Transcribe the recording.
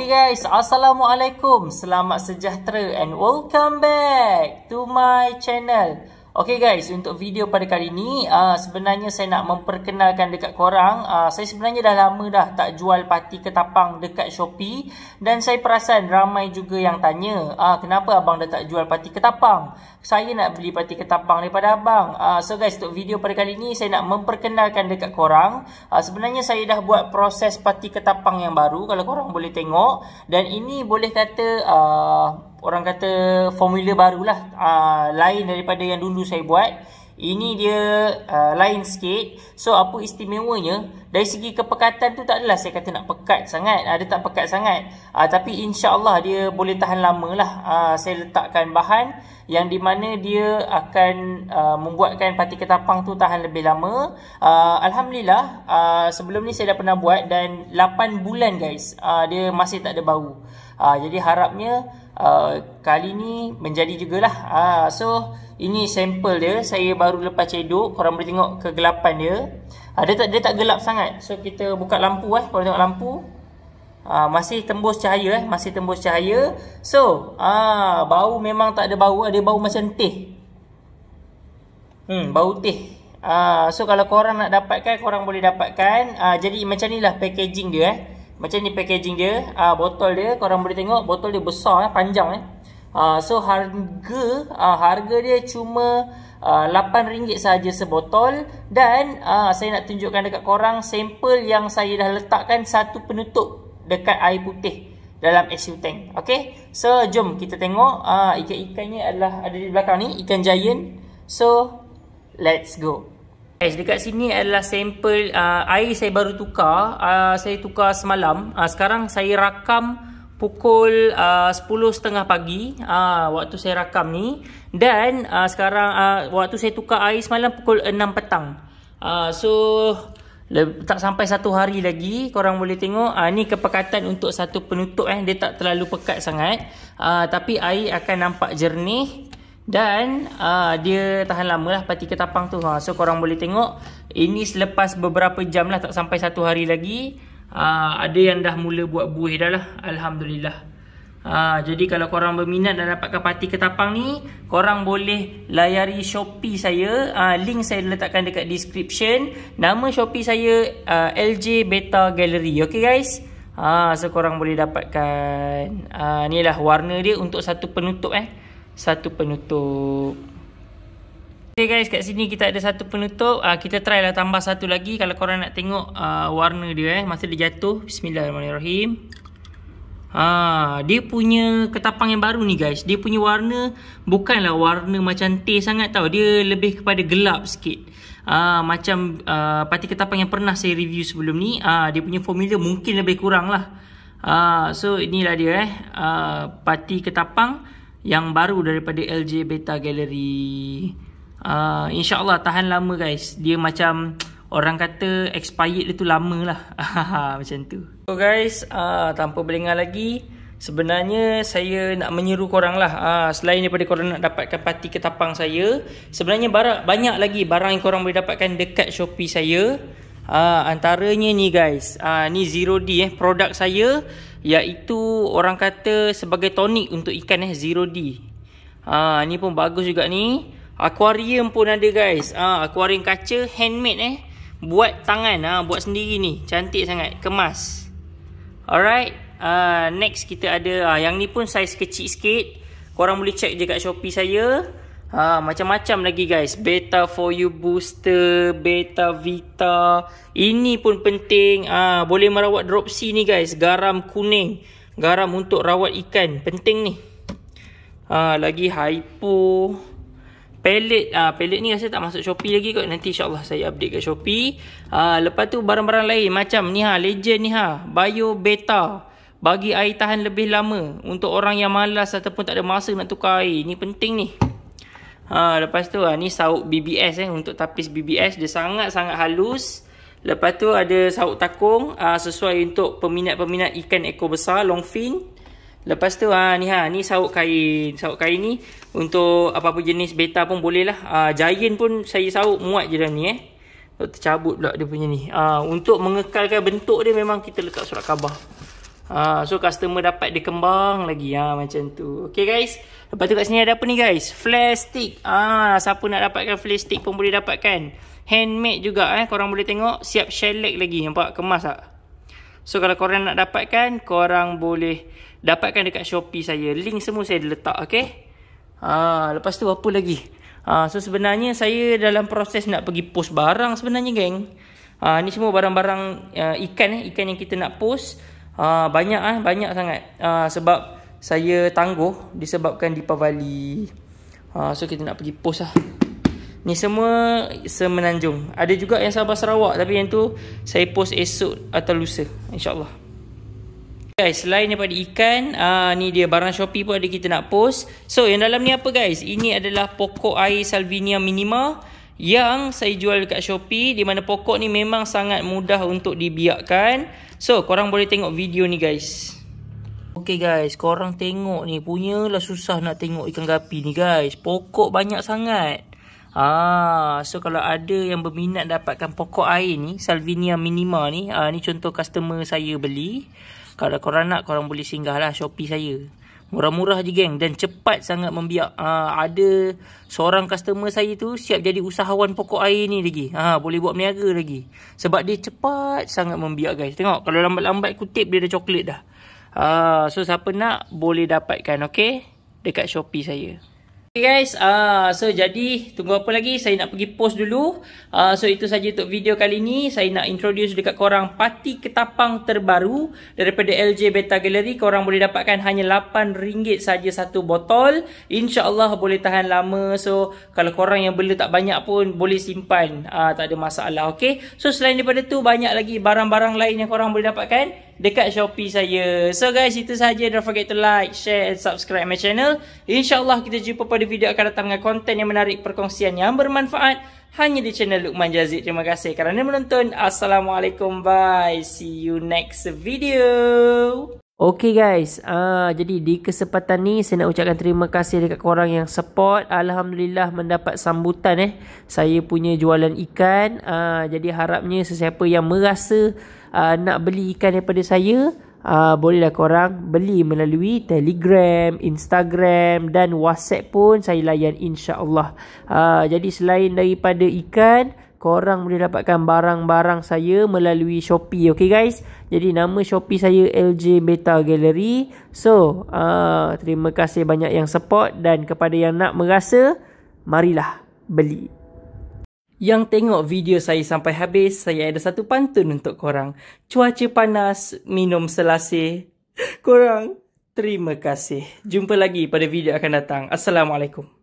Okay guys, Assalamualaikum, selamat sejahtera and welcome back to my channel. Okay guys, untuk video pada kali ni uh, sebenarnya saya nak memperkenalkan dekat korang uh, saya sebenarnya dah lama dah tak jual pati ketapang dekat Shopee dan saya perasan ramai juga yang tanya uh, kenapa abang dah tak jual pati ketapang saya nak beli pati ketapang daripada abang uh, so guys, untuk video pada kali ni saya nak memperkenalkan dekat korang uh, sebenarnya saya dah buat proses pati ketapang yang baru kalau korang boleh tengok dan ini boleh kata Uh, orang kata formula barulah uh, lain daripada yang dulu saya buat ini dia uh, lain sikit so apa istimewanya dari segi kepekatan tu tak adalah saya kata nak pekat sangat ada ah, uh, tak pekat sangat uh, tapi insyaallah dia boleh tahan lamalah uh, saya letakkan bahan yang di mana dia akan uh, membuatkan pati ketapang tu tahan lebih lama uh, alhamdulillah uh, sebelum ni saya dah pernah buat dan 8 bulan guys uh, dia masih tak ada bau uh, jadi harapnya Uh, kali ni menjadi jugalah uh, so ini sampel dia saya baru lepas ceduk korang boleh tengok kegelapan dia uh, dia, tak, dia tak gelap sangat so kita buka lampu eh korang tengok lampu uh, masih tembus cahaya eh masih tembus cahaya so uh, bau memang tak ada bau ada bau macam teh hmm bau teh uh, so kalau korang nak dapatkan korang boleh dapatkan uh, jadi macam inilah packaging dia eh macam ni packaging dia, uh, botol dia korang boleh tengok botol dia besar eh, panjang eh. Uh, so harga uh, harga dia cuma RM8 uh, sahaja sebotol dan uh, saya nak tunjukkan dekat korang sampel yang saya dah letakkan satu penutup dekat air putih dalam SU tank. Okay? So jom kita tengok uh, ikan-ikannya adalah ada di belakang ni, ikan giant. So let's go. Guys, dekat sini adalah sampel uh, air saya baru tukar. Uh, saya tukar semalam. Uh, sekarang saya rakam pukul uh, 10.30 pagi uh, waktu saya rakam ni. Dan uh, sekarang uh, waktu saya tukar air semalam pukul 6 petang. Uh, so, tak sampai satu hari lagi. Korang boleh tengok. Uh, ni kepekatan untuk satu penutup. Eh. Dia tak terlalu pekat sangat. Uh, tapi air akan nampak jernih. Dan uh, dia tahan lama lah pati ketapang tu. Ha. So korang boleh tengok. Ini selepas beberapa jam lah. Tak sampai satu hari lagi. Uh, ada yang dah mula buat buih dah lah. Alhamdulillah. Uh, jadi kalau korang berminat dan dapatkan parti ketapang ni. Korang boleh layari Shopee saya. Uh, link saya letakkan dekat description. Nama Shopee saya uh, LJ Beta Gallery. Okay guys. Uh, so korang boleh dapatkan. Uh, ni lah warna dia untuk satu penutup eh satu penutup. Okay guys, kat sini kita ada satu penutup. Uh, kita try lah tambah satu lagi kalau korang nak tengok uh, warna dia eh. Masa dia jatuh. Bismillahirrahmanirrahim. Ha, dia punya ketapang yang baru ni guys. Dia punya warna bukanlah warna macam teh sangat tau. Dia lebih kepada gelap sikit. ha, macam uh, pati ketapang yang pernah saya review sebelum ni, ha, dia punya formula mungkin lebih kurang lah. ha, so inilah dia eh. Ah ha, pati ketapang yang baru daripada LJ Beta Gallery. Uh, InsyaAllah tahan lama guys. Dia macam orang kata expired dia tu lama lah. macam tu. So guys, uh, tanpa berlengar lagi. Sebenarnya saya nak menyeru korang lah uh, ah, Selain daripada korang nak dapatkan pati ketapang saya Sebenarnya barang, banyak lagi barang yang korang boleh dapatkan dekat Shopee saya uh, antaranya ni guys uh, ni Zero d eh produk saya iaitu orang kata sebagai tonik untuk ikan eh Zero d uh, ni pun bagus juga ni aquarium pun ada guys uh, aquarium kaca handmade eh buat tangan uh, buat sendiri ni cantik sangat kemas alright uh, next kita ada uh, yang ni pun saiz kecil sikit korang boleh check je kat Shopee saya Ha, macam-macam lagi guys. Beta for you booster, beta vita. Ini pun penting. Ah, ha, boleh merawat dropsy ni guys. Garam kuning. Garam untuk rawat ikan. Penting ni. Ha, lagi hypo. Pellet. Ah, ha, pellet ni rasa tak masuk Shopee lagi kot. Nanti insyaAllah saya update kat Shopee. Ah, ha, lepas tu barang-barang lain. Macam ni ha. Legend ni ha. Bio beta. Bagi air tahan lebih lama. Untuk orang yang malas ataupun tak ada masa nak tukar air. Ni penting ni. Ha, lepas tu ha, ni sauk BBS eh untuk tapis BBS dia sangat-sangat halus. Lepas tu ada sauk takung ha, sesuai untuk peminat-peminat ikan ekor besar long fin. Lepas tu ha, ni ha ni sauk kain. Sauk kain ni untuk apa-apa jenis beta pun boleh lah. Ha, giant pun saya sauk muat je dah ni eh. Tercabut pula dia punya ni. Ha, untuk mengekalkan bentuk dia memang kita letak surat khabar. Ah, so customer dapat dia kembang lagi ha, macam tu okey guys lepas tu kat sini ada apa ni guys flash stick ah siapa nak dapatkan flash stick pun boleh dapatkan handmade juga eh korang boleh tengok siap shellac lagi nampak kemas tak so kalau korang nak dapatkan korang boleh dapatkan dekat Shopee saya link semua saya letak okey ha ah, lepas tu apa lagi ha so sebenarnya saya dalam proses nak pergi post barang sebenarnya geng Ha, ni semua barang-barang uh, ikan eh, ikan yang kita nak post Ah, banyak ah banyak sangat uh, sebab saya tangguh disebabkan Deepavali. Uh, ah, so kita nak pergi post lah. Ni semua semenanjung. Ada juga yang Sabah Sarawak tapi yang tu saya post esok atau lusa insya-Allah. Guys, selain daripada ikan, uh, ni dia barang Shopee pun ada kita nak post. So, yang dalam ni apa guys? Ini adalah pokok air Salvinia Minima yang saya jual dekat Shopee di mana pokok ni memang sangat mudah untuk dibiakkan. So, korang boleh tengok video ni guys. Okay guys, korang tengok ni punya lah susah nak tengok ikan gapi ni guys. Pokok banyak sangat. Ah, so kalau ada yang berminat dapatkan pokok air ni, Salvinia Minima ni, ah ni contoh customer saya beli. Kalau korang nak korang boleh singgahlah Shopee saya. Murah-murah je geng dan cepat sangat membiak. Ha, ada seorang customer saya tu siap jadi usahawan pokok air ni lagi. Ha, boleh buat meniaga lagi. Sebab dia cepat sangat membiak guys. Tengok kalau lambat-lambat kutip dia dah coklat dah. Ha, so siapa nak boleh dapatkan okay? Dekat Shopee saya. Okay guys, uh, so jadi tunggu apa lagi, saya nak pergi post dulu uh, So itu saja untuk video kali ni, saya nak introduce dekat korang pati Ketapang terbaru daripada LJ Beta Gallery Korang boleh dapatkan hanya RM8 saja satu botol InsyaAllah boleh tahan lama, so kalau korang yang beli tak banyak pun boleh simpan uh, Tak ada masalah, okay So selain daripada tu, banyak lagi barang-barang lain yang korang boleh dapatkan dekat Shopee saya. So guys, itu sahaja. Don't forget to like, share and subscribe my channel. InsyaAllah kita jumpa pada video akan datang dengan konten yang menarik, perkongsian yang bermanfaat. Hanya di channel Luqman Jazid. Terima kasih kerana menonton. Assalamualaikum. Bye. See you next video. Okay guys, uh, jadi di kesempatan ni saya nak ucapkan terima kasih dekat korang yang support Alhamdulillah mendapat sambutan eh Saya punya jualan ikan uh, Jadi harapnya sesiapa yang merasa uh, nak beli ikan daripada saya uh, bolehlah korang beli melalui Telegram, Instagram dan WhatsApp pun saya layan insyaallah. Uh, jadi selain daripada ikan korang boleh dapatkan barang-barang saya melalui Shopee okay guys jadi nama Shopee saya LJ Beta Gallery so uh, terima kasih banyak yang support dan kepada yang nak merasa marilah beli yang tengok video saya sampai habis, saya ada satu pantun untuk korang. Cuaca panas, minum selasih. Korang, terima kasih. Jumpa lagi pada video akan datang. Assalamualaikum.